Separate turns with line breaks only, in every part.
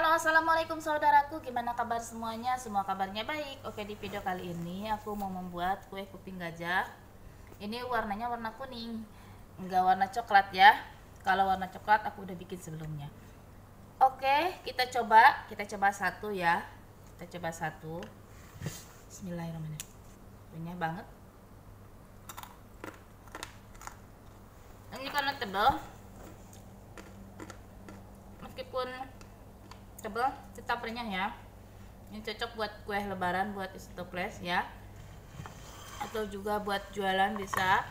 Halo assalamualaikum saudaraku gimana kabar semuanya semua kabarnya baik Oke di video kali ini aku mau membuat kue kuping gajah ini warnanya warna kuning enggak warna coklat ya kalau warna coklat aku udah bikin sebelumnya Oke kita coba kita coba satu ya kita coba satu Bismillahirrahmanirrahim banyak banget ini karena tebal meskipun coba tetap renyah ya ini cocok buat kue lebaran buat istoples ya atau juga buat jualan bisa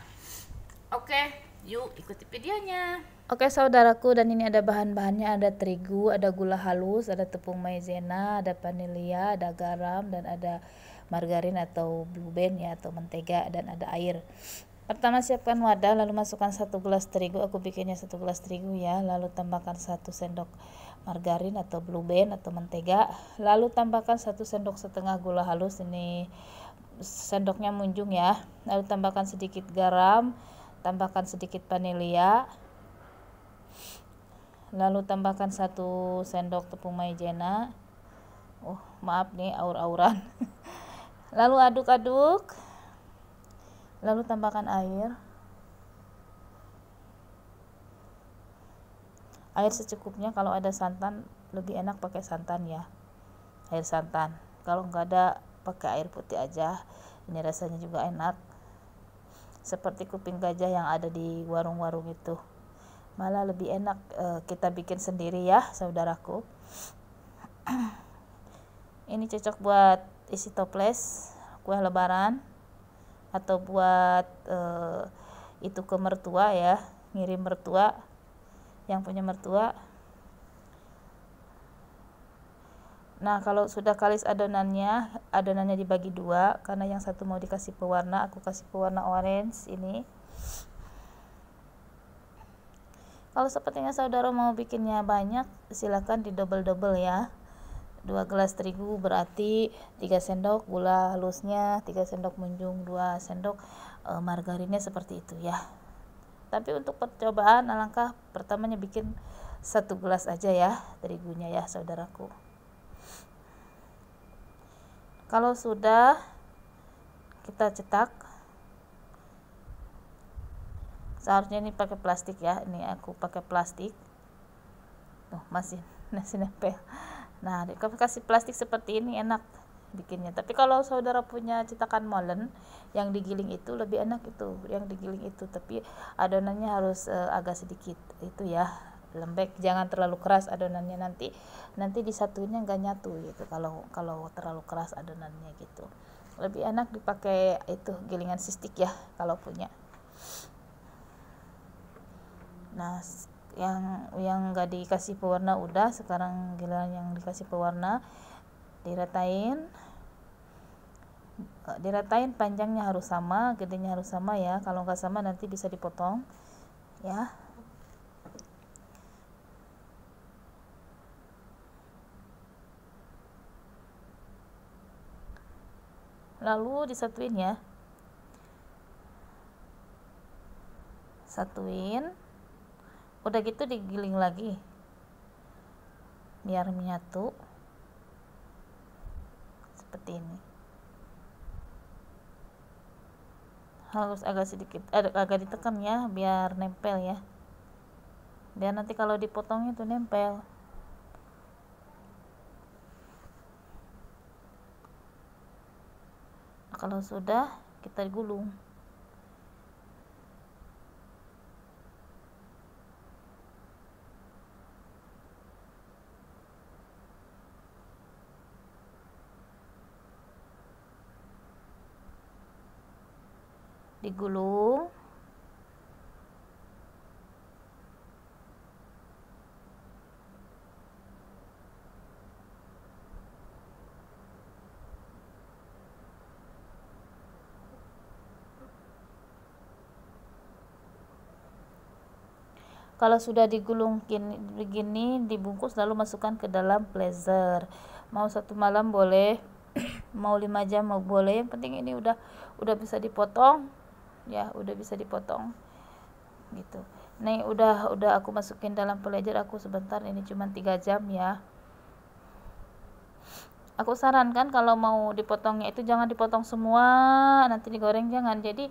oke yuk ikuti videonya Oke saudaraku dan ini ada bahan-bahannya ada terigu, ada gula halus, ada tepung maizena, ada vanilia, ada garam dan ada margarin atau blue band ya atau mentega dan ada air. Pertama siapkan wadah lalu masukkan satu gelas terigu, aku bikinnya satu gelas terigu ya, lalu tambahkan satu sendok margarin atau blue band atau mentega lalu tambahkan satu sendok setengah gula halus ini sendoknya munjung ya lalu tambahkan sedikit garam tambahkan sedikit vanilia lalu tambahkan satu sendok tepung maizena oh maaf nih aur-auran lalu aduk-aduk lalu tambahkan air air secukupnya kalau ada santan lebih enak pakai santan ya air santan kalau nggak ada pakai air putih aja ini rasanya juga enak seperti kuping gajah yang ada di warung-warung itu malah lebih enak e, kita bikin sendiri ya saudaraku ini cocok buat isi toples kue lebaran atau buat e, itu ke mertua ya ngirim mertua yang punya mertua Nah, kalau sudah kalis adonannya, adonannya dibagi dua karena yang satu mau dikasih pewarna, aku kasih pewarna orange ini. Kalau sepertinya saudara mau bikinnya banyak, silahkan di double-double ya. 2 gelas terigu berarti 3 sendok gula halusnya, 3 sendok munjung, 2 sendok eh, margarinnya seperti itu ya tapi untuk percobaan alangkah pertamanya bikin satu gelas aja ya terigunya ya saudaraku kalau sudah kita cetak seharusnya ini pakai plastik ya ini aku pakai plastik tuh masih nasi nempel nah dikasih plastik seperti ini enak bikinnya tapi kalau saudara punya cetakan molen yang digiling itu lebih enak itu yang digiling itu tapi adonannya harus uh, agak sedikit itu ya lembek jangan terlalu keras adonannya nanti nanti disatuinnya nggak nyatu gitu kalau kalau terlalu keras adonannya gitu lebih enak dipakai itu gilingan sistik ya kalau punya nah yang yang nggak dikasih pewarna udah sekarang gilingan yang dikasih pewarna diratain eh, diratain panjangnya harus sama gedenya harus sama ya kalau nggak sama nanti bisa dipotong ya lalu disatuin ya satuin udah gitu digiling lagi biar menyatu seperti ini harus agak sedikit eh, agak ditekan ya biar nempel ya biar nanti kalau dipotong itu nempel nah, kalau sudah kita gulung digulung Kalau sudah digulung begini, dibungkus lalu masukkan ke dalam blazer. Mau satu malam boleh, mau lima jam mau boleh. Yang penting ini udah udah bisa dipotong, ya udah bisa dipotong gitu nih udah udah aku masukin dalam pelajar aku sebentar ini cuma tiga jam ya aku sarankan kalau mau dipotongnya itu jangan dipotong semua nanti digoreng jangan jadi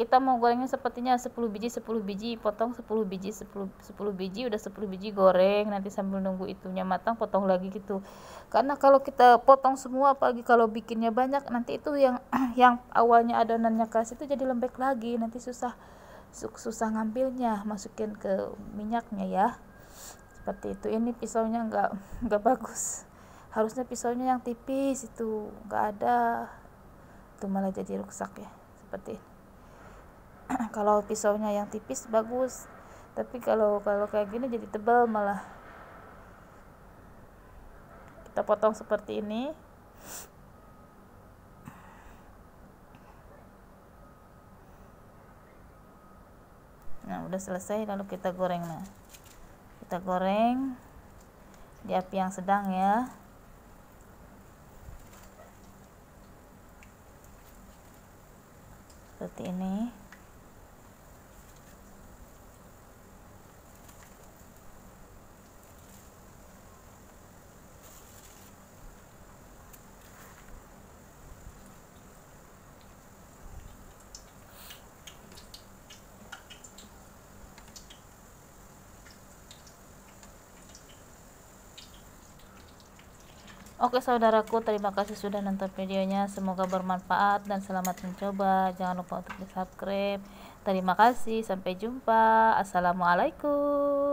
kita mau gorengnya sepertinya 10 biji 10 biji potong 10 biji 10 10 biji udah 10 biji goreng nanti sambil nunggu itunya matang potong lagi gitu karena kalau kita potong semua apalagi kalau bikinnya banyak nanti itu yang yang awalnya adonannya kasih itu jadi lembek lagi nanti susah susah ngambilnya masukin ke minyaknya ya seperti itu ini pisaunya enggak enggak bagus harusnya pisaunya yang tipis itu enggak ada itu malah jadi rusak ya seperti kalau pisaunya yang tipis bagus tapi kalau kalau kayak gini jadi tebal malah kita potong seperti ini nah udah selesai lalu kita goreng nah kita goreng di api yang sedang ya seperti ini Oke saudaraku, terima kasih sudah nonton videonya. Semoga bermanfaat dan selamat mencoba. Jangan lupa untuk di subscribe. Terima kasih, sampai jumpa. Assalamualaikum.